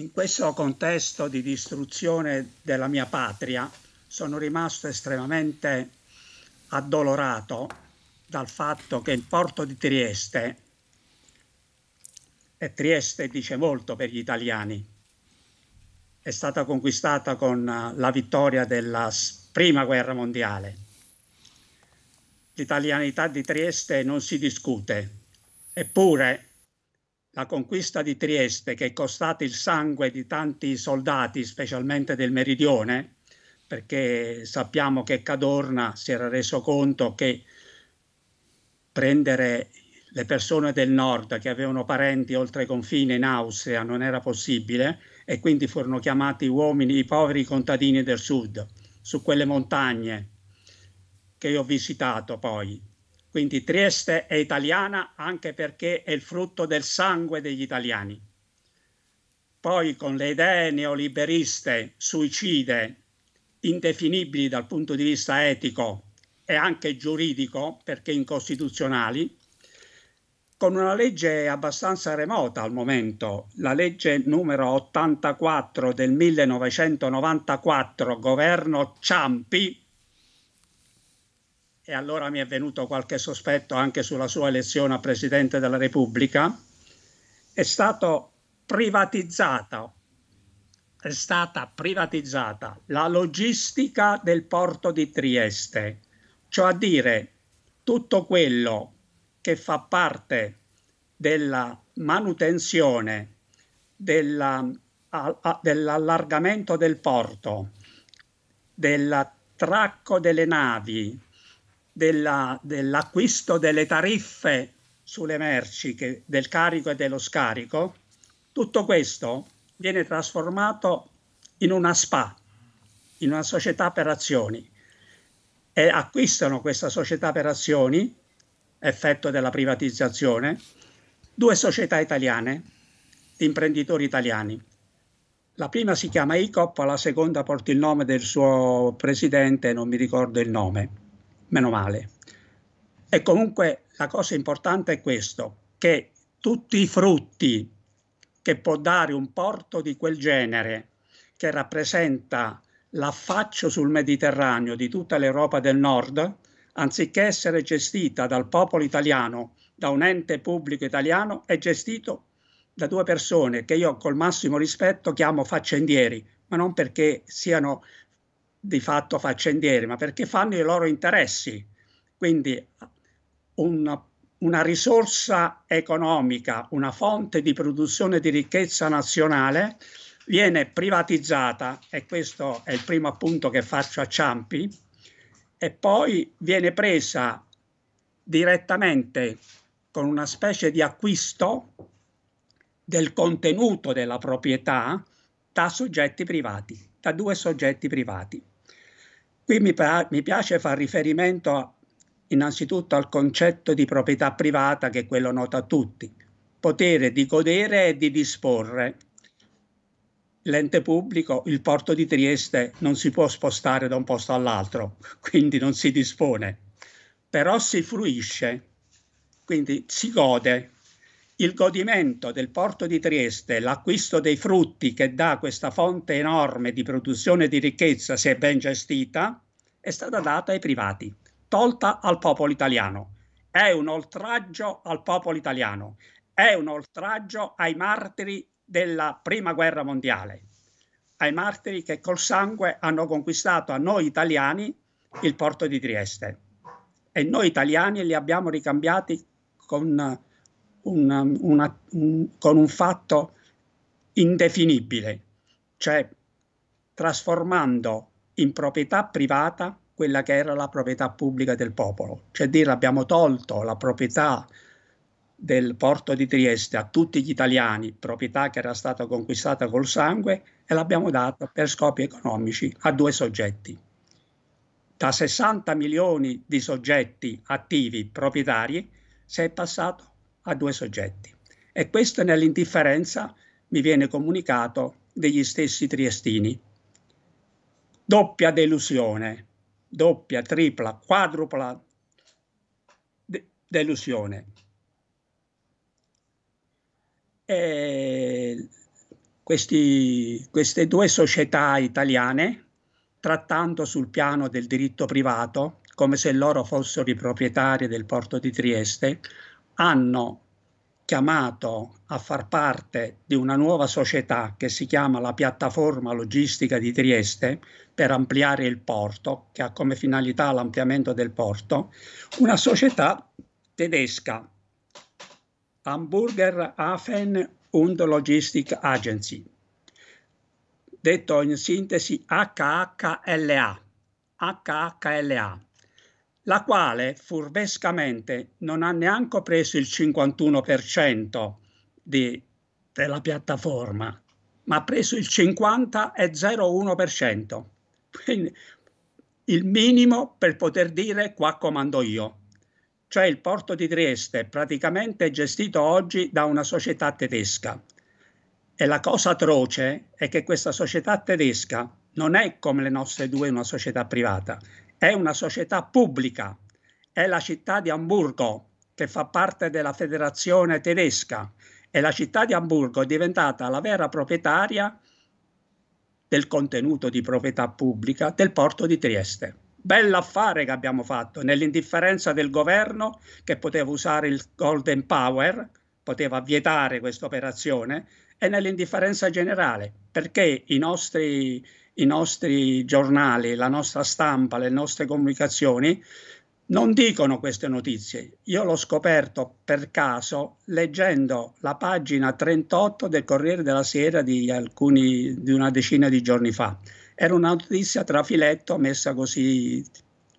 In questo contesto di distruzione della mia patria sono rimasto estremamente addolorato dal fatto che il porto di Trieste, e Trieste dice molto per gli italiani, è stata conquistata con eh, la vittoria della prima guerra mondiale. L'italianità di Trieste non si discute, eppure la conquista di Trieste, che è costata il sangue di tanti soldati, specialmente del meridione, perché sappiamo che Cadorna si era reso conto che prendere le persone del nord che avevano parenti oltre confine in Austria non era possibile e quindi furono chiamati uomini, i poveri contadini del sud, su quelle montagne che io ho visitato poi, quindi Trieste è italiana anche perché è il frutto del sangue degli italiani. Poi con le idee neoliberiste, suicide, indefinibili dal punto di vista etico e anche giuridico, perché incostituzionali, con una legge abbastanza remota al momento, la legge numero 84 del 1994, governo Ciampi, e allora mi è venuto qualche sospetto anche sulla sua elezione a Presidente della Repubblica, è stato privatizzato è stata privatizzata la logistica del porto di Trieste, cioè a dire tutto quello che fa parte della manutenzione, della, a, a, dell'allargamento del porto, del tracco delle navi, della, dell'acquisto delle tariffe sulle merci che, del carico e dello scarico, tutto questo viene trasformato in una SPA, in una società per azioni e acquistano questa società per azioni, effetto della privatizzazione, due società italiane, imprenditori italiani. La prima si chiama ICOP, la seconda porta il nome del suo presidente, non mi ricordo il nome meno male. E comunque la cosa importante è questo, che tutti i frutti che può dare un porto di quel genere, che rappresenta l'affaccio sul Mediterraneo di tutta l'Europa del Nord, anziché essere gestita dal popolo italiano, da un ente pubblico italiano, è gestito da due persone che io col massimo rispetto chiamo faccendieri, ma non perché siano di fatto faccendieri, ma perché fanno i loro interessi. Quindi una, una risorsa economica, una fonte di produzione di ricchezza nazionale viene privatizzata, e questo è il primo appunto che faccio a Ciampi, e poi viene presa direttamente con una specie di acquisto del contenuto della proprietà da soggetti privati, da due soggetti privati. Qui mi, pa- mi piace far riferimento innanzitutto al concetto di proprietà privata che è quello noto a tutti, potere di godere e di disporre. L'ente pubblico, il porto di Trieste, non si può spostare da un posto all'altro, quindi non si dispone, però si fruisce, quindi si gode il godimento del porto di Trieste, l'acquisto dei frutti che dà questa fonte enorme di produzione di ricchezza, se ben gestita, è stata data ai privati, tolta al popolo italiano. È un oltraggio al popolo italiano, è un oltraggio ai martiri della Prima Guerra Mondiale, ai martiri che col sangue hanno conquistato a noi italiani il porto di Trieste. E noi italiani li abbiamo ricambiati con una, um, una, un, con un fatto indefinibile, cioè trasformando in proprietà privata quella che era la proprietà pubblica del popolo, cioè dire abbiamo tolto la proprietà del porto di Trieste a tutti gli italiani, proprietà che era stata conquistata col sangue, e l'abbiamo data per scopi economici a due soggetti. Da 60 milioni di soggetti attivi proprietari si è passato a due soggetti. E questo nell'indifferenza mi viene comunicato degli stessi triestini. Doppia delusione, doppia, tripla, quadrupla de- delusione. E questi, queste due società italiane, trattando sul piano del diritto privato, come se loro fossero i proprietari del porto di Trieste, hanno chiamato a far parte di una nuova società che si chiama la Piattaforma Logistica di Trieste per ampliare il porto, che ha come finalità l'ampliamento del porto, una società tedesca, Hamburger Hafen und Logistic Agency, detto in sintesi HHLA. HHLA la quale furbescamente non ha neanche preso il 51% di, della piattaforma, ma ha preso il 50,01%. Quindi il minimo per poter dire qua comando io. Cioè il porto di Trieste praticamente è gestito oggi da una società tedesca. E la cosa atroce è che questa società tedesca non è come le nostre due una società privata, è una società pubblica, è la città di Amburgo che fa parte della federazione tedesca e la città di Amburgo è diventata la vera proprietaria del contenuto di proprietà pubblica del porto di Trieste. Bell'affare che abbiamo fatto nell'indifferenza del governo che poteva usare il Golden Power, poteva vietare questa operazione, e nell'indifferenza generale, perché i nostri i nostri giornali, la nostra stampa, le nostre comunicazioni non dicono queste notizie. Io l'ho scoperto per caso leggendo la pagina 38 del Corriere della Sera di, alcuni, di una decina di giorni fa. Era una notizia trafiletto messa così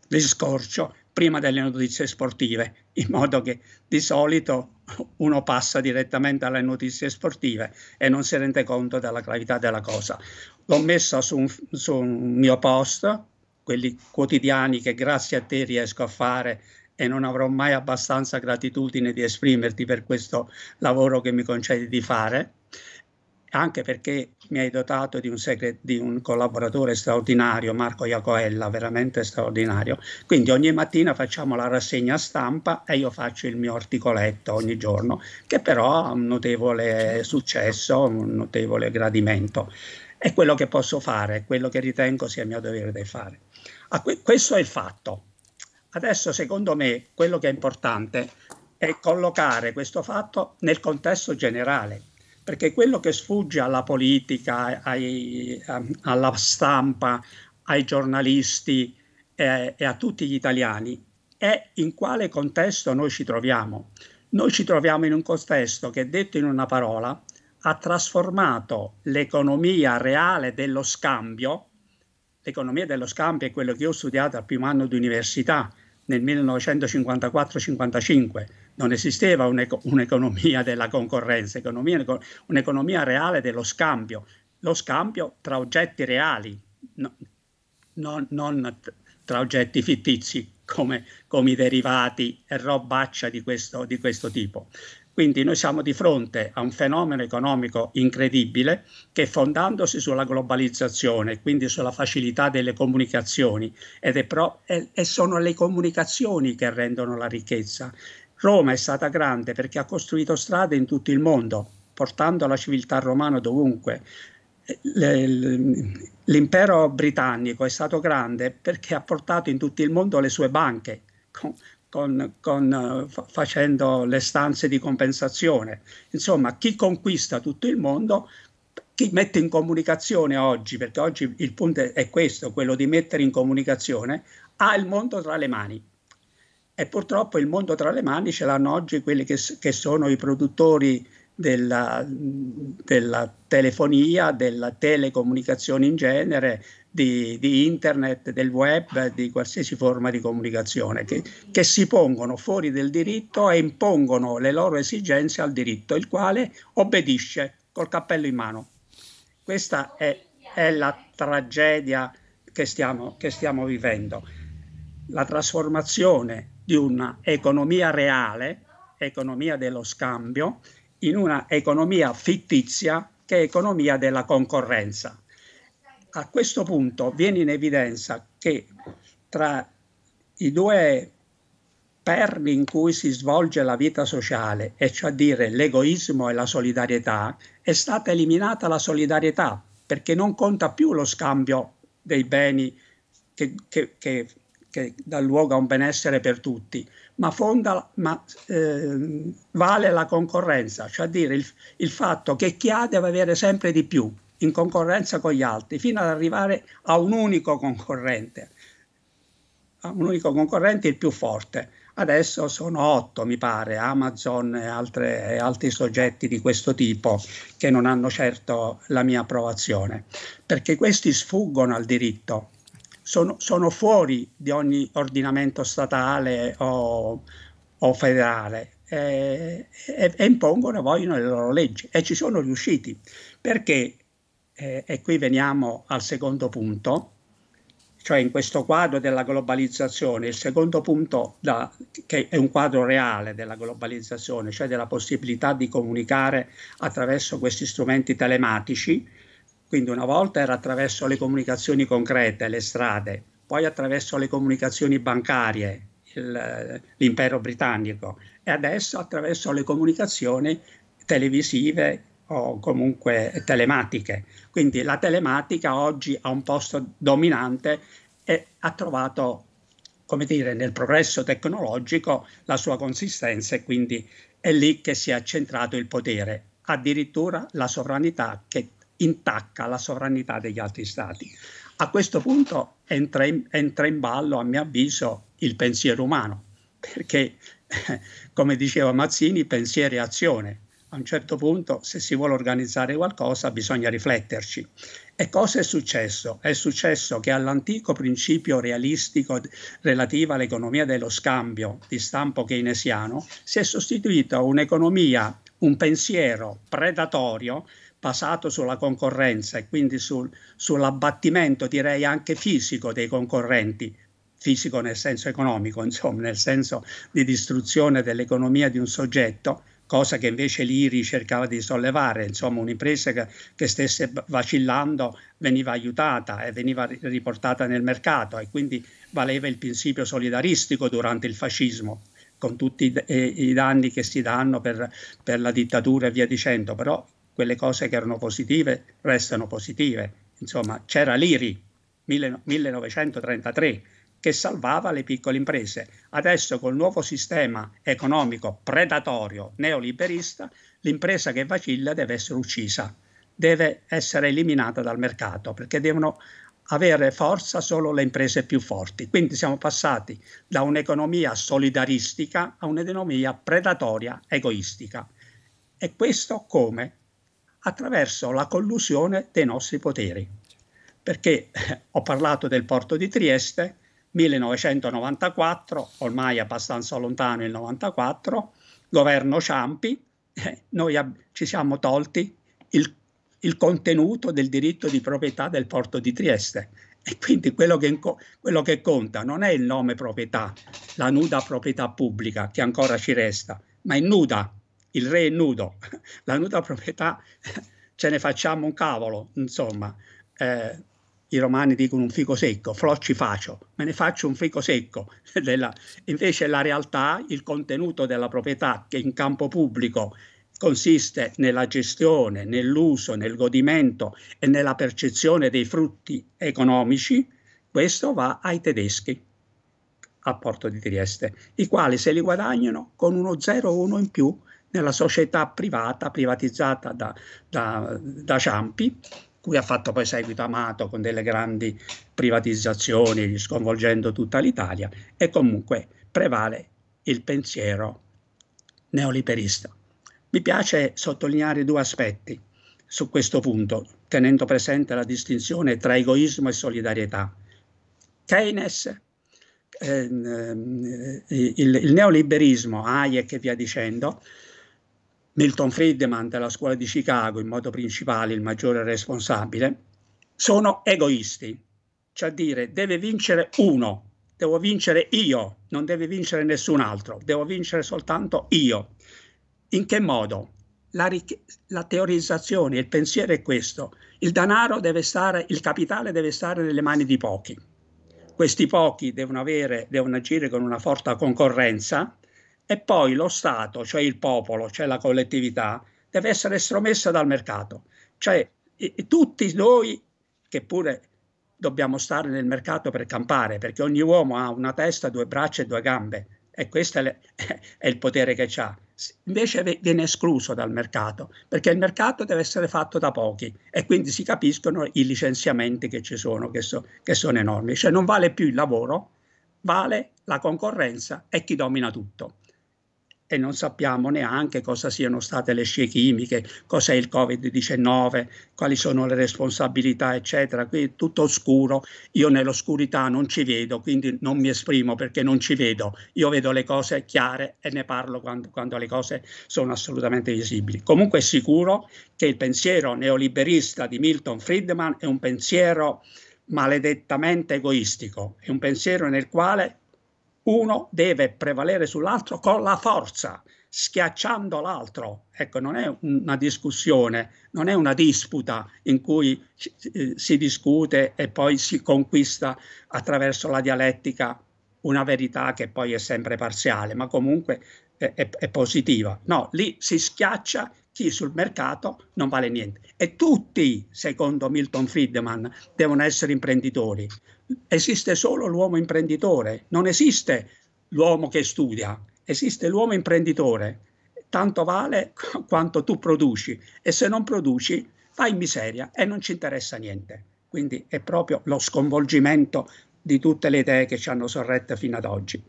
di scorcio prima delle notizie sportive, in modo che di solito uno passa direttamente alle notizie sportive e non si rende conto della gravità della cosa. L'ho messo su un, su un mio post, quelli quotidiani che grazie a te riesco a fare e non avrò mai abbastanza gratitudine di esprimerti per questo lavoro che mi concedi di fare anche perché mi hai dotato di un, segre- di un collaboratore straordinario, Marco Iacoella, veramente straordinario. Quindi ogni mattina facciamo la rassegna stampa e io faccio il mio articoletto ogni giorno, che però ha un notevole successo, un notevole gradimento. È quello che posso fare, è quello che ritengo sia mio dovere di fare. Que- questo è il fatto. Adesso, secondo me, quello che è importante è collocare questo fatto nel contesto generale perché quello che sfugge alla politica, ai, ehm, alla stampa, ai giornalisti eh, e a tutti gli italiani è in quale contesto noi ci troviamo. Noi ci troviamo in un contesto che, detto in una parola, ha trasformato l'economia reale dello scambio, l'economia dello scambio è quello che io ho studiato al primo anno di università, nel 1954-55 non esisteva un'eco- un'economia della concorrenza, economia, un'economia reale dello scambio, lo scambio tra oggetti reali, no, non, non tra oggetti fittizi come, come i derivati e robaccia di questo, di questo tipo. Quindi noi siamo di fronte a un fenomeno economico incredibile che fondandosi sulla globalizzazione, quindi sulla facilità delle comunicazioni, pro- e-, e sono le comunicazioni che rendono la ricchezza. Roma è stata grande perché ha costruito strade in tutto il mondo, portando la civiltà romana dovunque l'impero britannico è stato grande perché ha portato in tutto il mondo le sue banche, con, con, con, eh, facendo le stanze di compensazione. Insomma, chi conquista tutto il mondo, chi mette in comunicazione oggi, perché oggi il punto è questo, quello di mettere in comunicazione, ha il mondo tra le mani. E purtroppo il mondo tra le mani ce l'hanno oggi quelli che, che sono i produttori della, della telefonia, della telecomunicazione in genere, di, di, internet, del web, di qualsiasi forma di comunicazione, che, che, si pongono fuori del diritto e impongono le loro esigenze al diritto, il quale obbedisce col cappello in mano. Questa è, è la tragedia che stiamo, che stiamo vivendo. La trasformazione di un'economia reale, economia dello scambio, in una economia fittizia che è economia della concorrenza. A questo punto viene in evidenza che tra i due perni in cui si svolge la vita sociale, e cioè dire l'egoismo e la solidarietà, è stata eliminata la solidarietà perché non conta più lo scambio dei beni che, che, che, che dà luogo a un benessere per tutti, ma, fonda, ma eh, vale la concorrenza, cioè dire il, il fatto che chi ha deve avere sempre di più in concorrenza con gli altri, fino ad arrivare a un unico concorrente, a un unico concorrente il più forte. Adesso sono otto, mi pare, Amazon e, altre, e, altri soggetti di questo tipo che non hanno certo la mia approvazione, perché questi sfuggono al diritto sono, sono fuori di ogni ordinamento statale o, o federale eh, e, e, impongono e vogliono le loro leggi e ci sono riusciti perché, eh, e qui veniamo al secondo punto, cioè in questo quadro della globalizzazione, il secondo punto da, che è un quadro reale della globalizzazione, cioè della possibilità di comunicare attraverso questi strumenti telematici, quindi una volta era attraverso le comunicazioni concrete, le strade, poi attraverso le comunicazioni bancarie, il, l'impero britannico e adesso attraverso le comunicazioni televisive o comunque telematiche. Quindi la telematica oggi ha un posto dominante e ha trovato, come dire, nel progresso tecnologico la sua consistenza e quindi è lì che si è accentrato il potere, addirittura la sovranità che intacca la sovranità degli altri stati. A questo punto entra in, entra in ballo, a mio avviso, il pensiero umano, perché, come diceva Mazzini, pensiero e azione. A un certo punto, se si vuole organizzare qualcosa, bisogna rifletterci. E cosa è successo? È successo che all'antico principio realistico relativo all'economia dello scambio di stampo keynesiano si è sostituita un'economia un pensiero predatorio basato sulla concorrenza e quindi sul, sull'abbattimento direi anche fisico dei concorrenti, fisico nel senso economico, insomma, nel senso di distruzione dell'economia di un soggetto, cosa che invece l'IRI cercava di sollevare, insomma un'impresa che, che, stesse vacillando veniva aiutata e veniva riportata nel mercato e quindi valeva il principio solidaristico durante il fascismo, con tutti i, danni che si danno per, per la dittatura e via dicendo, però quelle cose che erano positive restano positive. Insomma, c'era l'IRI 1933 che salvava le piccole imprese. Adesso col nuovo sistema economico predatorio neoliberista, l'impresa che vacilla deve essere uccisa, deve essere eliminata dal mercato, perché devono avere forza solo le imprese più forti. Quindi siamo passati da un'economia solidaristica a un'economia predatoria, egoistica. E questo come? Attraverso la collusione dei nostri poteri. Perché eh, ho parlato del porto di Trieste, 1994, ormai abbastanza lontano il 94, governo Ciampi, eh, noi ci siamo tolti il il contenuto del diritto di proprietà del porto di Trieste. E quindi quello che, quello che conta non è il nome proprietà, la nuda proprietà pubblica che ancora ci resta, ma è nuda, il re è nudo, la nuda proprietà ce ne facciamo un cavolo, insomma. Eh, i romani dicono un fico secco, flocci faccio, me ne faccio un fico secco. Della... Invece la realtà, il contenuto della proprietà che in campo pubblico consiste nella gestione, nell'uso, nel godimento e nella percezione dei frutti economici, questo va ai tedeschi a Porto di Trieste, i quali se li guadagnano con uno 0,1 in più nella società privata, privatizzata da, da, da Ciampi, cui ha fatto poi seguito Amato con delle grandi privatizzazioni, sconvolgendo tutta l'Italia, e comunque prevale il pensiero neoliberista. Mi piace sottolineare due aspetti su questo punto, tenendo presente la distinzione tra egoismo e solidarietà. Keynes, ehm, ehm, il, il, neoliberismo, Hayek e via dicendo, Milton Friedman della scuola di Chicago, in modo principale il maggiore responsabile, sono egoisti, cioè dire deve vincere uno, devo vincere io, non deve vincere nessun altro, devo vincere soltanto io. In che modo? La, rich- la teorizzazione, il pensiero è questo. Il denaro deve stare, il capitale deve stare nelle mani di pochi. Questi pochi devono, avere, devono agire con una forte concorrenza e poi lo Stato, cioè il popolo, cioè la collettività, deve essere estromessa dal mercato. Cioè i- tutti noi, che pure dobbiamo stare nel mercato per campare, perché ogni uomo ha una testa, due braccia e due gambe e questo è, le, è il potere che ha invece viene escluso dal mercato, perché il mercato deve essere fatto da pochi e quindi si capiscono i licenziamenti che ci sono, che, so, che sono enormi. Cioè non vale più il lavoro, vale la concorrenza e chi domina tutto e non sappiamo neanche cosa siano state le scie chimiche, cos'è il Covid-19, quali sono le responsabilità, eccetera. Quindi tutto oscuro, io nell'oscurità non ci vedo, quindi non mi esprimo perché non ci vedo. Io vedo le cose chiare e ne parlo quando, quando le cose sono assolutamente visibili. Comunque è sicuro che il pensiero neoliberista di Milton Friedman è un pensiero maledettamente egoistico, è un pensiero nel quale uno deve prevalere sull'altro con la forza, schiacciando l'altro. Ecco, non è una discussione, non è una disputa in cui eh, si discute e poi si conquista attraverso la dialettica una verità che poi è sempre parziale, ma comunque è, è, è positiva. No, lì si schiaccia chi sul mercato non vale niente. E tutti, secondo Milton Friedman, devono essere imprenditori, esiste solo l'uomo imprenditore, non esiste l'uomo che studia, esiste l'uomo imprenditore, tanto vale quanto tu produci e se non produci fai miseria e non ci interessa niente. Quindi è proprio lo sconvolgimento di tutte le idee che ci hanno sorretto fino ad oggi.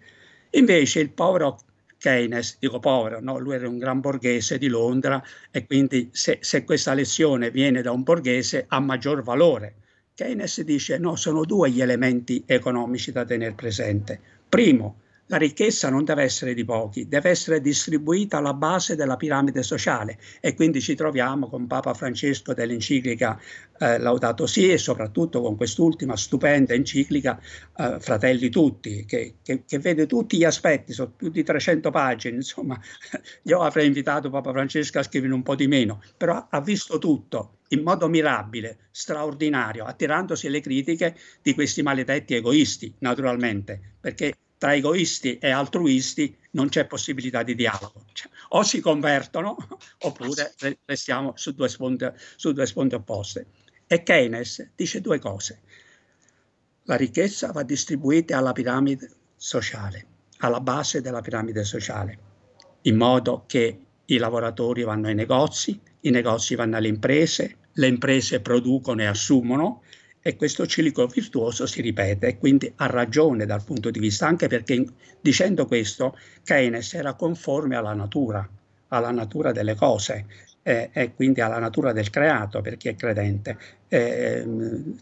Invece il povero Keynes, dico povero, no? lui era un gran borghese di Londra e quindi se, se questa lezione viene da un borghese ha maggior valore Keynes dice no, sono due gli elementi economici da tenere presente. Primo, la ricchezza non deve essere di pochi, deve essere distribuita alla base della piramide sociale e quindi ci troviamo con Papa Francesco dell'enciclica eh, Laudato Si e soprattutto con quest'ultima stupenda enciclica eh, Fratelli Tutti, che, che, che, vede tutti gli aspetti, sono più di 300 pagine, insomma io avrei invitato Papa Francesco a scrivere un po' di meno, però ha visto tutto in modo mirabile, straordinario, attirandosi le critiche di questi maledetti egoisti, naturalmente, perché tra egoisti e altruisti non c'è possibilità di dialogo. Cioè, o si convertono oppure restiamo su due, sponde, su due sponde opposte. E Keynes dice due cose. La ricchezza va distribuita alla piramide sociale, alla base della piramide sociale, in modo che i lavoratori vanno ai negozi, i negozi vanno alle imprese, le imprese producono e assumono, e questo ciclo virtuoso si ripete, quindi ha ragione dal punto di vista, anche perché in, dicendo questo Keynes era conforme alla natura, alla natura delle cose eh, e quindi alla natura del creato per chi è credente. Eh, ehm,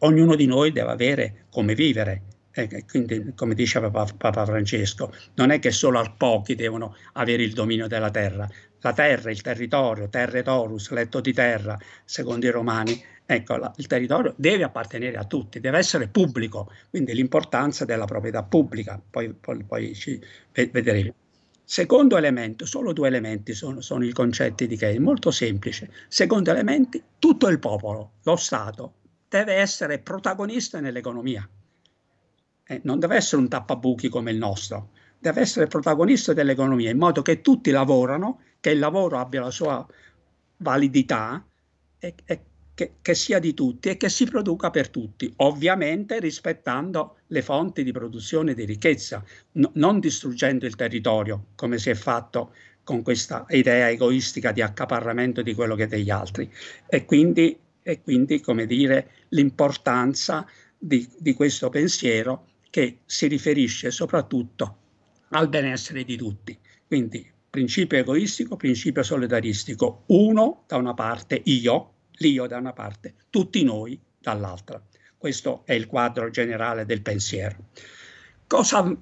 ognuno di noi deve avere come vivere, eh, eh, quindi, come diceva Papa Francesco, non è che solo al pochi devono avere il dominio della terra. La terra, il territorio, terre torus, letto di terra, secondo i romani, ecco, la, il territorio deve appartenere a tutti, deve essere pubblico, quindi l'importanza della proprietà pubblica, poi, poi, poi ci vedremo. Secondo elemento, solo due elementi sono, sono i concetti di Keynes, molto semplice. Secondo elemento, tutto il popolo, lo Stato, deve essere protagonista nell'economia eh, non deve essere un tappabuchi come il nostro, deve essere protagonista dell'economia, in modo che tutti lavorano, che il lavoro abbia la sua validità e, e che, che, sia di tutti e che si produca per tutti, ovviamente rispettando le fonti di produzione di ricchezza, no, non distruggendo il territorio come si è fatto con questa idea egoistica di accaparramento di quello che è degli altri. E quindi, e quindi come dire, l'importanza di, di questo pensiero che si riferisce soprattutto al benessere di tutti. Quindi principio egoistico, principio solidaristico, uno da una parte, io, l'io da una parte, tutti noi dall'altra. Questo è il quadro generale del pensiero. Cosa,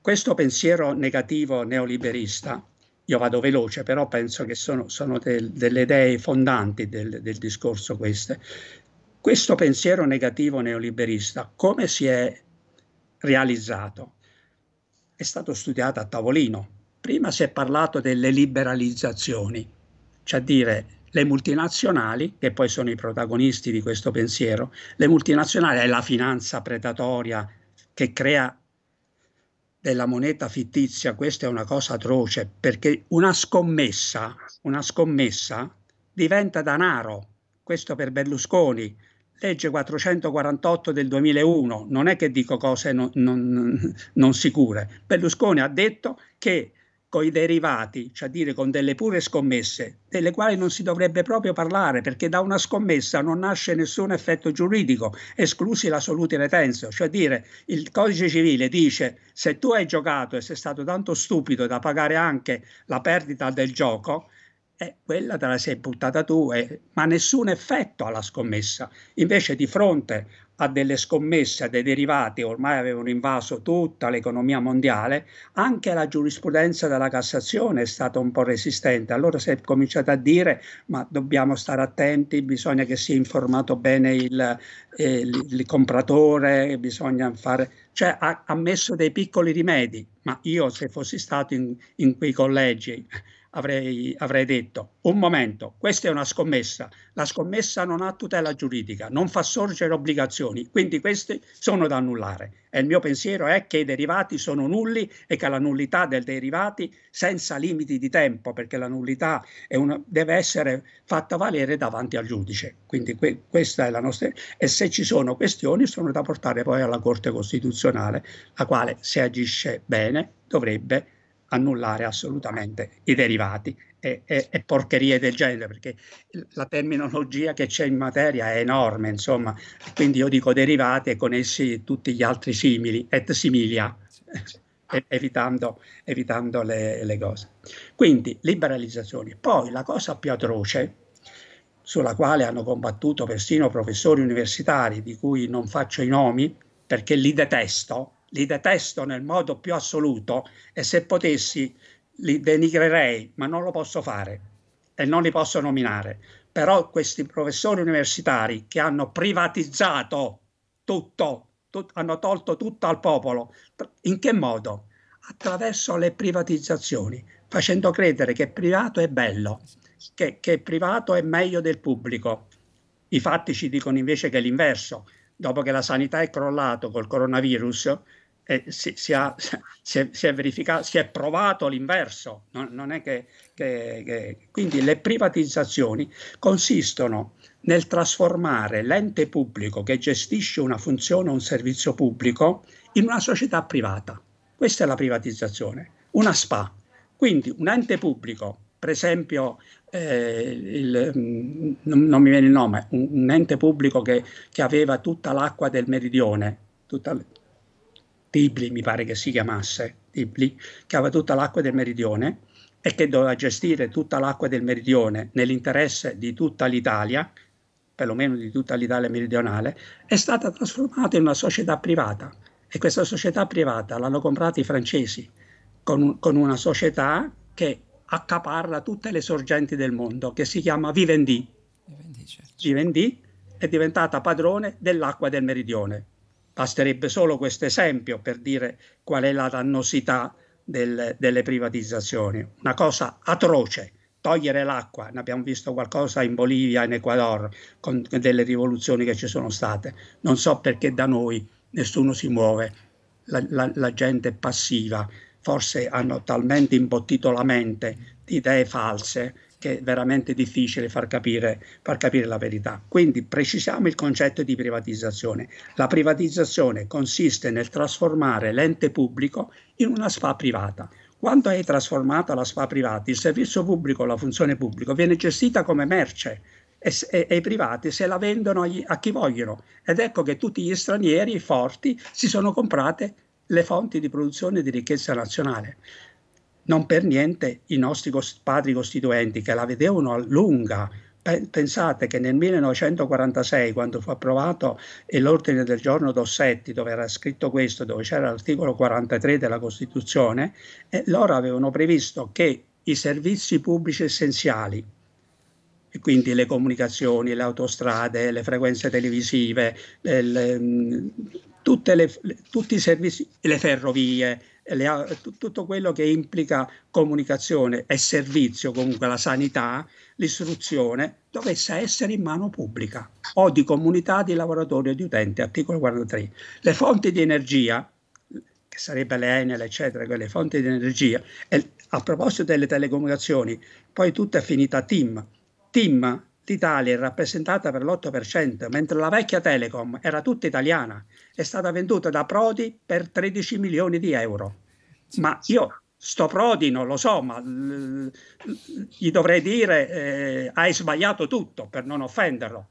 questo pensiero negativo neoliberista, io vado veloce, però penso che sono, sono del, delle idee fondanti del, del discorso queste. Questo pensiero negativo neoliberista, come si è realizzato. È stato studiato a tavolino. Prima si è parlato delle liberalizzazioni, cioè dire le multinazionali, che poi sono i protagonisti di questo pensiero, le multinazionali è la finanza predatoria che crea della moneta fittizia, questa è una cosa atroce, perché una scommessa, una scommessa diventa danaro, questo per Berlusconi, legge 448 del 2001, non è che dico cose non, non, non sicure. Berlusconi ha detto che con i derivati, cioè dire con delle pure scommesse, delle quali non si dovrebbe proprio parlare perché da una scommessa non nasce nessun effetto giuridico, esclusi la soluti retenzio, cioè dire il codice civile dice se tu hai giocato e sei stato tanto stupido da pagare anche la perdita del gioco, eh, quella te la sei buttata tu, eh, ma nessun effetto alla scommessa. Invece di fronte a delle scommesse, a dei derivati ormai avevano invaso tutta l'economia mondiale, anche la giurisprudenza della Cassazione è stata un po' resistente. Allora si è cominciato a dire ma dobbiamo stare attenti, bisogna che sia informato bene il, eh, il, compratore, bisogna fare... Cioè ha, ha, messo dei piccoli rimedi, ma io se fossi stato in, in quei collegi avrei, avrei detto, un momento, questa è una scommessa, la scommessa non ha tutela giuridica, non fa sorgere obbligazioni, quindi questi sono da annullare. E il mio pensiero è che i derivati sono nulli e che la nullità del derivati senza limiti di tempo, perché la nullità una, deve essere fatta valere davanti al giudice. Quindi que, questa è la nostra... E se ci sono questioni sono da portare poi alla Corte Costituzionale, la quale se agisce bene dovrebbe annullare assolutamente i derivati e, e, e, porcherie del genere, perché la terminologia che c'è in materia è enorme, insomma, quindi io dico derivati e con essi tutti gli altri simili, et similia, evitando, evitando le, le cose. Quindi liberalizzazioni. Poi la cosa più atroce, sulla quale hanno combattuto persino professori universitari, di cui non faccio i nomi perché li detesto, li detesto nel modo più assoluto e se potessi li denigrerei, ma non lo posso fare e non li posso nominare. Però questi professori universitari che hanno privatizzato tutto, tut- hanno tolto tutto al popolo, in che modo? Attraverso le privatizzazioni, facendo credere che privato è bello, che, che privato è meglio del pubblico. I fatti ci dicono invece che è l'inverso. Dopo che la sanità è crollata col coronavirus, eh, si, si, ha, si, è, si, è, verificato, si è provato l'inverso. Non, non è che, che, che, Quindi le privatizzazioni consistono nel trasformare l'ente pubblico che gestisce una funzione o un servizio pubblico in una società privata. Questa è la privatizzazione, una SPA. Quindi un ente pubblico, per esempio, eh, il, non, mi viene il nome, un, un ente pubblico che, che aveva tutta l'acqua del meridione, tutta, Tibli, mi pare che si chiamasse, Tibli, che aveva tutta l'acqua del meridione e che doveva gestire tutta l'acqua del meridione nell'interesse di tutta l'Italia, perlomeno di tutta l'Italia meridionale, è stata trasformata in una società privata e questa società privata l'hanno comprata i francesi con, con una società che accaparra tutte le sorgenti del mondo, che si chiama Vivendi. Vivendi, certo. Vivendi è diventata padrone dell'acqua del meridione Basterebbe solo questo esempio per dire qual è la dannosità del, delle privatizzazioni. Una cosa atroce, togliere l'acqua, ne abbiamo visto qualcosa in Bolivia, in Ecuador, con delle rivoluzioni che ci sono state. Non so perché da noi nessuno si muove, la, la, la gente è passiva, forse hanno talmente imbottito la mente di idee false che è veramente difficile far capire, far capire la verità. Quindi precisiamo il concetto di privatizzazione. La privatizzazione consiste nel trasformare l'ente pubblico in una spa privata. Quando è trasformata la spa privata, il servizio pubblico, la funzione pubblica, viene gestita come merce, e, e, i privati se la vendono agli, a chi vogliono. Ed ecco che tutti gli stranieri forti si sono comprate le fonti di produzione di ricchezza nazionale. Non per niente i nostri padri costituenti che la vedevano a lunga. Pensate che nel 1946, quando fu approvato l'ordine del giorno d'Ossetti, dove era scritto questo, dove c'era l'articolo 43 della Costituzione, eh, loro avevano previsto che i servizi pubblici essenziali, e quindi le comunicazioni, le autostrade, le frequenze televisive, le, le, le, tutti i servizi, le ferrovie, le, tutto quello che implica comunicazione e servizio, comunque la sanità, l'istruzione, dovesse essere in mano pubblica o di comunità di lavoratori o di utenti, articolo 43. Le fonti di energia, che sarebbe l'Enel, eccetera, quelle fonti di energia, e a proposito delle telecomunicazioni, poi tutto è finita TIM. TIM d'Italia è rappresentata per l'8%, mentre la vecchia Telecom era tutta italiana, è stata venduta da Prodi per 13 milioni di euro. Ma io sto Prodi non lo so, ma gli dovrei dire eh, hai sbagliato tutto per non offenderlo,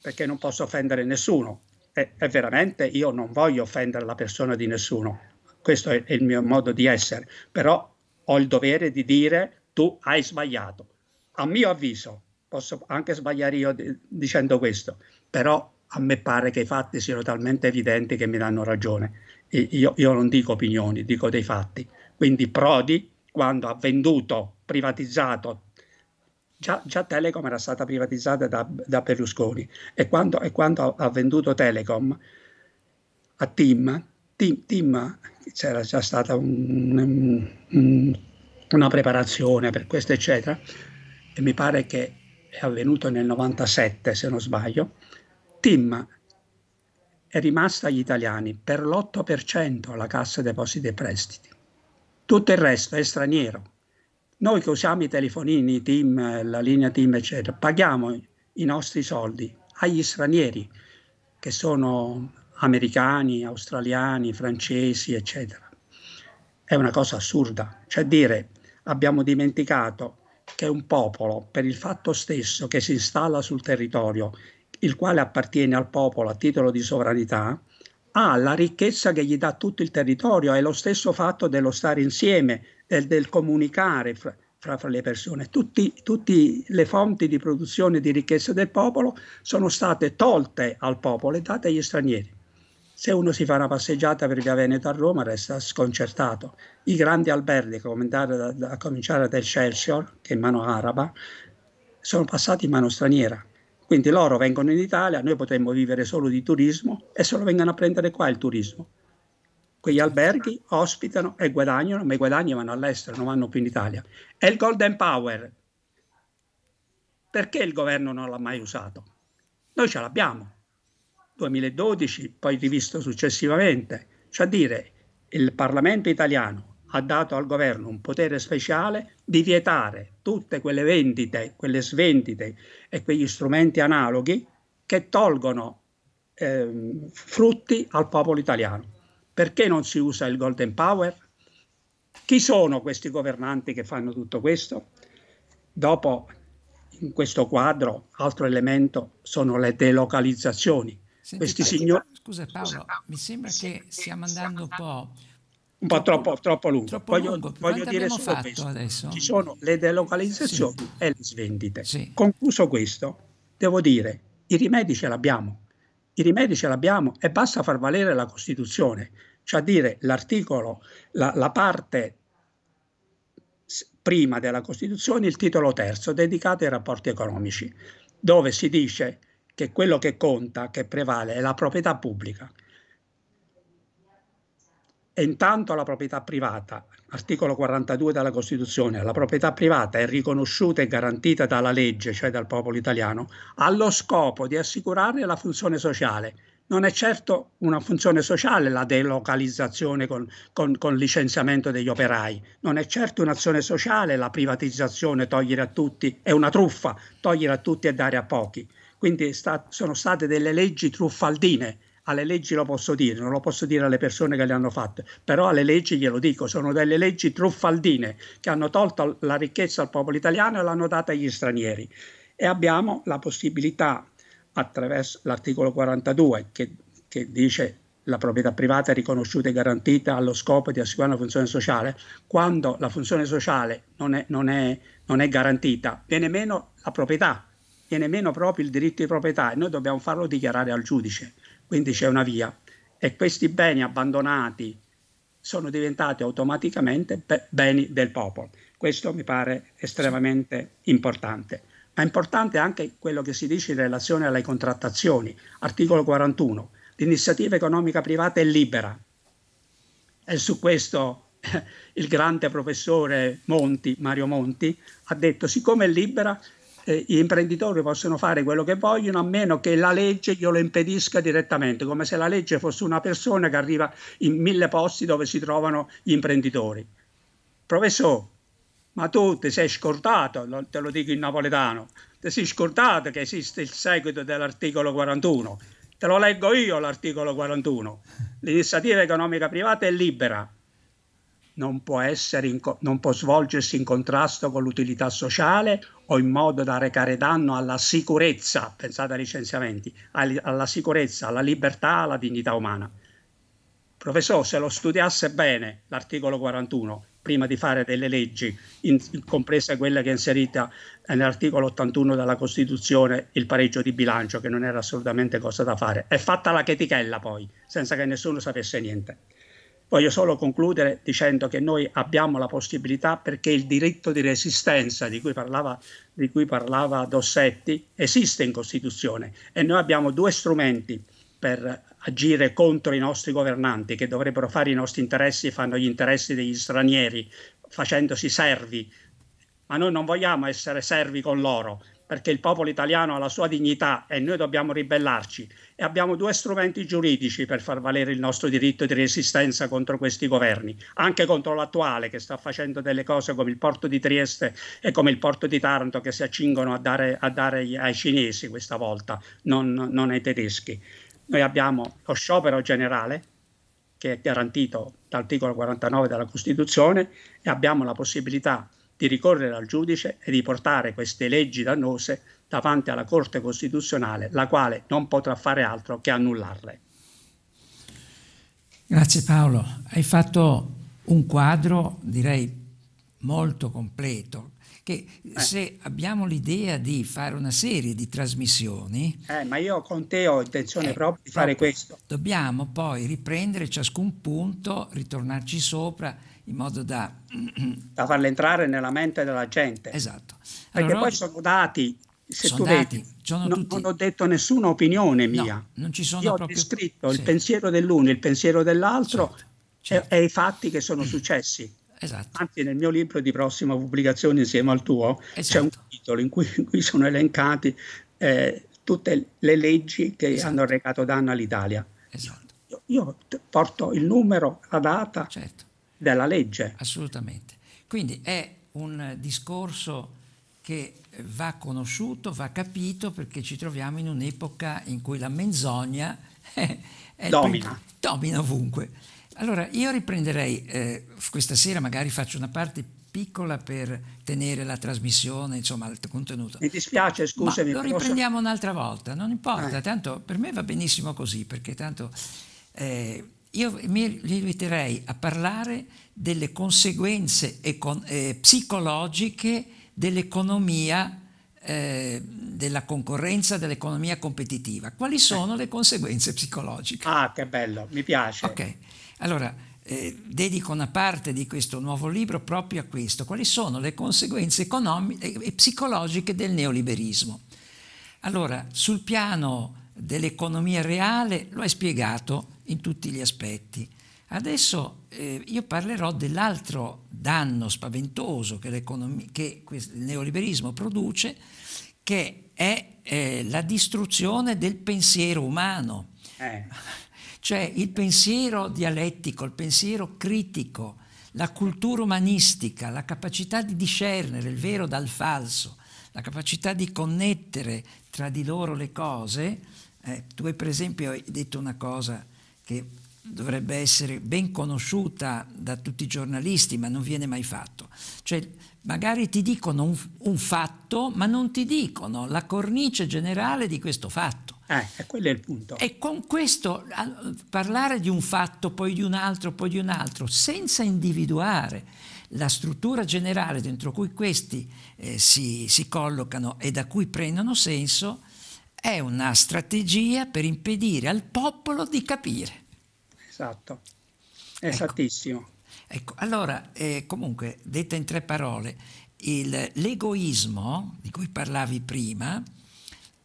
perché non posso offendere nessuno. E, e veramente io non voglio offendere la persona di nessuno, questo è, è il mio modo di essere, però ho il dovere di dire tu hai sbagliato. A mio avviso, posso anche sbagliare io dicendo questo, però a me pare che i fatti siano talmente evidenti che mi danno ragione. Io, io non dico opinioni, dico dei fatti. Quindi Prodi, quando ha venduto, privatizzato, già, già Telecom era stata privatizzata da, da Berlusconi, e quando, e quando, ha venduto Telecom a Tim, Tim, Tim c'era già stata un, un, una preparazione per questo, eccetera, e mi pare che è avvenuto nel 97 se non sbaglio, TIM è rimasta agli italiani per l'8% la Cassa Depositi e Prestiti. Tutto il resto è straniero. Noi che usiamo i telefonini, team, la linea TIM, eccetera, paghiamo i nostri soldi agli stranieri che sono americani, australiani, francesi, eccetera. È una cosa assurda. Cioè dire abbiamo dimenticato che un popolo, per il fatto stesso che si installa sul territorio, il quale appartiene al popolo a titolo di sovranità, ha la ricchezza che gli dà tutto il territorio, è lo stesso fatto dello stare insieme, del, del comunicare fra, fra, fra, le persone. Tutte le fonti di produzione di ricchezza del popolo sono state tolte al popolo e date agli stranieri. Se uno si fa una passeggiata per via Veneto a Roma resta sconcertato. I grandi alberghi, a cominciare dal Excelsior, che è in mano araba, sono passati in mano straniera. Quindi loro vengono in Italia, noi potremmo vivere solo di turismo e solo vengono a prendere qua il turismo. Quegli alberghi ospitano e guadagnano, ma i guadagni vanno all'estero, non vanno più in Italia. E il Golden Power, perché il governo non l'ha mai usato? Noi ce l'abbiamo, 2012, poi rivisto successivamente. Cioè dire, il Parlamento italiano ha dato al governo un potere speciale di vietare tutte quelle vendite, quelle svendite e quegli strumenti analoghi che tolgono eh, frutti al popolo italiano. Perché non si usa il Golden Power? Chi sono questi governanti che fanno tutto questo? Dopo, in questo quadro, altro elemento sono le delocalizzazioni. Senti, questi signori... Scusa Paolo, mi sembra che stiamo andando un po'... Un po' troppo, troppo lungo. Troppo voglio, lungo. voglio dire solo questo. Adesso? Ci sono le delocalizzazioni sì. e le svendite. Sì. Concluso questo, devo dire, i rimedi ce l'abbiamo. I rimedi ce l'abbiamo e basta far valere la Costituzione. Cioè dire l'articolo, la, la parte prima della Costituzione, il titolo terzo, dedicato ai rapporti economici, dove si dice che quello che conta, che prevale, è la proprietà pubblica. E intanto la proprietà privata, articolo 42 della Costituzione, la proprietà privata è riconosciuta e garantita dalla legge, cioè dal popolo italiano, allo scopo di assicurarne la funzione sociale. Non è certo una funzione sociale la delocalizzazione con, con, con licenziamento degli operai, non è certo un'azione sociale la privatizzazione, togliere a tutti, è una truffa, togliere a tutti e dare a pochi. Quindi sta, sono state delle leggi truffaldine. Alle leggi lo posso dire, non lo posso dire alle persone che le hanno fatte, però alle leggi glielo dico, sono delle leggi truffaldine che hanno tolto la ricchezza al popolo italiano e l'hanno data agli stranieri. E abbiamo la possibilità, attraverso l'articolo 42, che, che dice la proprietà privata è riconosciuta e garantita allo scopo di assicurare una funzione sociale, quando la funzione sociale non è, non è, non è garantita, viene meno la proprietà viene meno proprio il diritto di proprietà e noi dobbiamo farlo dichiarare al giudice. Quindi c'è una via e questi beni abbandonati sono diventati automaticamente beni del popolo. Questo mi pare estremamente importante. Ma è importante anche quello che si dice in relazione alle contrattazioni. Articolo 41. L'iniziativa economica privata è libera. E su questo il grande professore Monti, Mario Monti, ha detto siccome è libera eh, gli imprenditori possono fare quello che vogliono a meno che la legge glielo impedisca direttamente, come se la legge fosse una persona che arriva in mille posti dove si trovano gli imprenditori. Professore, ma tu ti sei scordato, te lo dico in napoletano, ti sei scordato che esiste il seguito dell'articolo 41. Te lo leggo io l'articolo 41. L'iniziativa economica privata è libera, non può, in, non può svolgersi in contrasto con l'utilità sociale o in modo da recare danno alla sicurezza, pensate ai licenziamenti, alla sicurezza, alla libertà, alla dignità umana. Professore, se lo studiasse bene l'articolo 41, prima di fare delle leggi, in, compresa quella che è inserita nell'articolo 81 della Costituzione, il pareggio di bilancio, che non era assolutamente cosa da fare. È fatta la chetichella poi, senza che nessuno sapesse niente. Voglio solo concludere dicendo che noi abbiamo la possibilità perché il diritto di resistenza di cui parlava, di cui parlava Dossetti esiste in Costituzione e noi abbiamo due strumenti per agire contro i nostri governanti che dovrebbero fare i nostri interessi e fanno gli interessi degli stranieri facendosi servi, ma noi non vogliamo essere servi con loro, perché il popolo italiano ha la sua dignità e noi dobbiamo ribellarci e abbiamo due strumenti giuridici per far valere il nostro diritto di resistenza contro questi governi, anche contro l'attuale che sta facendo delle cose come il porto di Trieste e come il porto di Taranto che si accingono a dare, a dare ai cinesi questa volta, non, non ai tedeschi. Noi abbiamo lo sciopero generale che è garantito dall'articolo 49 della Costituzione e abbiamo la possibilità di ricorrere al giudice e di portare queste leggi dannose davanti alla Corte Costituzionale, la quale non potrà fare altro che annullarle. Grazie Paolo, hai fatto un quadro direi molto completo che eh. se abbiamo l'idea di fare una serie di trasmissioni... Eh, ma io con te ho intenzione eh, proprio di fare proprio questo. Dobbiamo poi riprendere ciascun punto, ritornarci sopra in modo da... da farle entrare nella mente della gente. Esatto. Allora, Perché poi sono dati, se sono tu dati, vedi, non, tutti... non, ho detto nessuna opinione mia. No, non ci sono Io proprio... ho descritto sì. il pensiero dell'uno, il pensiero dell'altro certo, certo. e, e i fatti che sono mm. successi. Esatto. Anzi, nel mio libro di prossima pubblicazione, insieme al tuo, esatto. c'è un esatto. titolo in cui, in cui sono elencati eh, tutte le leggi che esatto. hanno recato danno all'Italia. Esatto. Io, io porto il numero, la data, certo della legge. Assolutamente. Quindi è un discorso che va conosciuto, va capito perché ci troviamo in un'epoca in cui la menzogna eh, domina. domina ovunque. Allora io riprenderei, eh, questa sera magari faccio una parte piccola per tenere la trasmissione, insomma il contenuto. Mi dispiace, scusami. Ma lo riprendiamo posso... un'altra volta, non importa, eh. tanto per me va benissimo così perché tanto... Eh, io mi limiterei a parlare delle conseguenze econ- eh, psicologiche dell'economia, eh, della concorrenza, dell'economia competitiva. Quali sono le conseguenze psicologiche? Ah, che bello, mi piace. Ok, allora eh, dedico una parte di questo nuovo libro proprio a questo. Quali sono le conseguenze economiche e eh, psicologiche del neoliberismo? Allora, sul piano dell'economia reale lo hai spiegato in tutti gli aspetti. Adesso eh, io parlerò dell'altro danno spaventoso che, che il neoliberismo produce, che è eh, la distruzione del pensiero umano. Eh. Cioè il pensiero dialettico, il pensiero critico, la cultura umanistica, la capacità di discernere il vero dal falso, la capacità di connettere tra di loro le cose, eh, tu hai per esempio hai detto una cosa che dovrebbe essere ben conosciuta da tutti i giornalisti, ma non viene mai fatto. Cioè, magari ti dicono un, un fatto, ma non ti dicono la cornice generale di questo fatto. Ah, quello è il punto. E con questo parlare di un fatto, poi di un altro, poi di un altro, senza individuare la struttura generale dentro cui questi eh, si, si collocano e da cui prendono senso, è una strategia per impedire al popolo di capire. Esatto, ecco. esattissimo. Ecco, ecco. allora, eh, comunque, detta in tre parole, l'egoismo di cui parlavi prima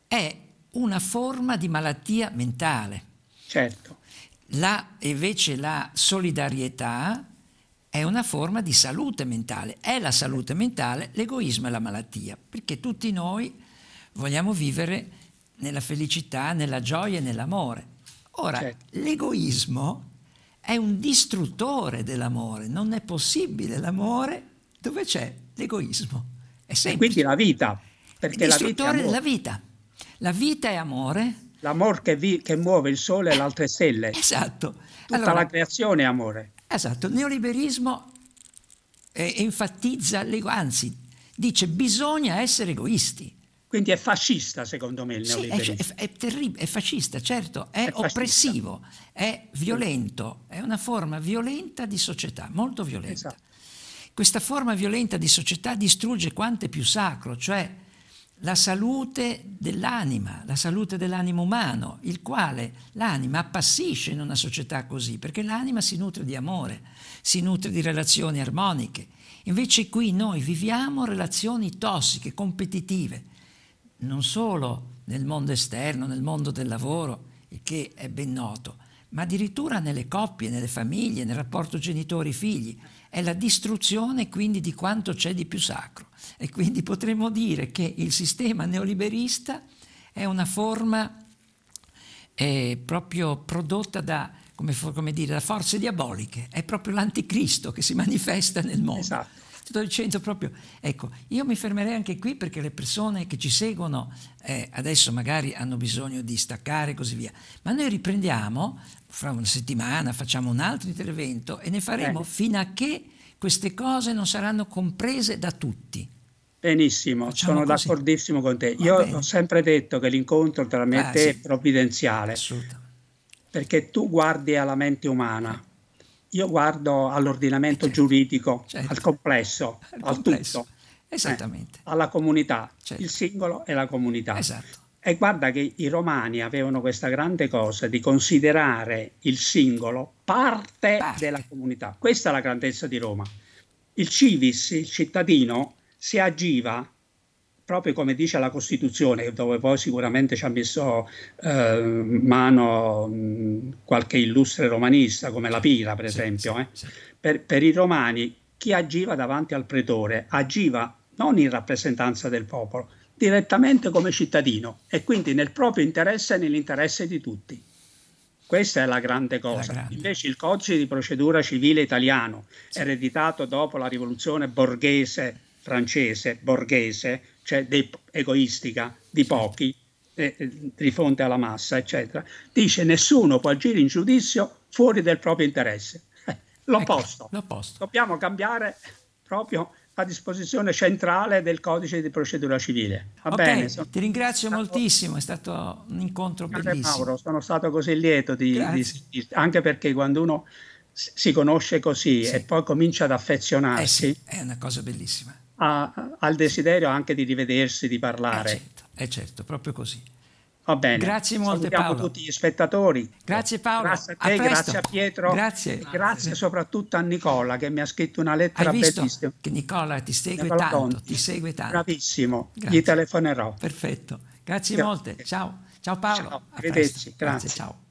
è una forma di malattia mentale. Certo. La, invece la solidarietà è una forma di salute mentale. È la salute mentale, l'egoismo è la malattia, perché tutti noi vogliamo vivere nella felicità, nella gioia e nell'amore. Ora, certo. l'egoismo è un distruttore dell'amore, non è possibile l'amore dove c'è l'egoismo. È semplice. E quindi la vita. Perché è distruttore la vita vita. La vita è amore. L'amore che, che, muove il sole e le altre stelle. Esatto. Tutta allora, la creazione è amore. Esatto. Il neoliberismo eh, enfatizza, anzi, dice bisogna essere egoisti. Quindi è fascista, secondo me, il sì, neoliberismo. È, è terribile, è fascista, certo, è, è oppressivo, fascista. è violento, è una forma violenta di società, molto violenta. Esatto. Questa forma violenta di società distrugge quanto è più sacro, cioè la salute dell'anima, la salute dell'animo umano, il quale l'anima appassisce in una società così, perché l'anima si nutre di amore, si nutre di relazioni armoniche. Invece qui noi viviamo relazioni tossiche, competitive, non solo nel mondo esterno, nel mondo del lavoro, che è ben noto, ma addirittura nelle coppie, nelle famiglie, nel rapporto genitori-figli. È la distruzione quindi di quanto c'è di più sacro. E quindi potremmo dire che il sistema neoliberista è una forma eh, proprio prodotta da, come, come dire, da forze diaboliche, è proprio l'anticristo che si manifesta nel mondo. Esatto sto dicendo proprio, ecco, io mi fermerei anche qui perché le persone che ci seguono eh, adesso magari hanno bisogno di staccare e così via, ma noi riprendiamo fra una settimana, facciamo un altro intervento e ne faremo Bene. fino a che queste cose non saranno comprese da tutti. Benissimo, Facciamo sono così. d'accordissimo con te. Va Io bene. ho sempre detto che l'incontro tra me ah, e te sì. è provvidenziale, perché tu guardi alla mente umana io guardo all'ordinamento certo, giuridico, certo. al complesso, al, complesso. tutto. Eh, esattamente. Eh, alla comunità, certo. il singolo e la comunità. Esatto. E guarda che i romani avevano questa grande cosa di considerare il singolo parte, parte, della comunità. Questa è la grandezza di Roma. Il civis, il cittadino, si agiva proprio come dice la Costituzione, dove poi sicuramente ci ha messo eh, mano mh, mm, qualche illustre romanista come la Pira, per sì, esempio, eh. sì, Per, per i romani chi agiva davanti al pretore agiva non in rappresentanza del popolo, direttamente come cittadino e quindi nel proprio interesse e nell'interesse di tutti. Questa è la grande cosa. La grande. Invece il codice di procedura civile italiano, ereditato dopo la rivoluzione borghese francese, borghese, cioè dei, egoistica, di certo. pochi, eh, eh, di fronte alla massa, eccetera, dice nessuno può agire in giudizio fuori del proprio interesse. Eh, l'opposto. Ecco, Dobbiamo cambiare proprio la disposizione centrale del codice di procedura civile. Va okay, bene, sono... ti ringrazio stato... moltissimo, è stato un incontro Cade bellissimo. Mauro, sono stato così lieto di, di, anche perché quando uno si conosce così sì. e poi comincia ad affezionarsi. Eh sì, è una cosa bellissima a, al desiderio anche di rivedersi, di parlare. È eh certo, è eh certo proprio così. Va bene. Grazie molto Salutiamo Paolo. tutti gli spettatori. Grazie Paolo. Grazie a te, a grazie a Pietro. Grazie. grazie. soprattutto a Nicola che mi ha scritto una lettera Hai visto bellissima. Che Nicola ti segue Nicola tanto, Conti. ti segue tanto. Bravissimo, grazie. gli telefonerò. Perfetto. Grazie, grazie. molte. Ciao. Ciao Paolo. Ciao. Arrivederci. Grazie. Ciao.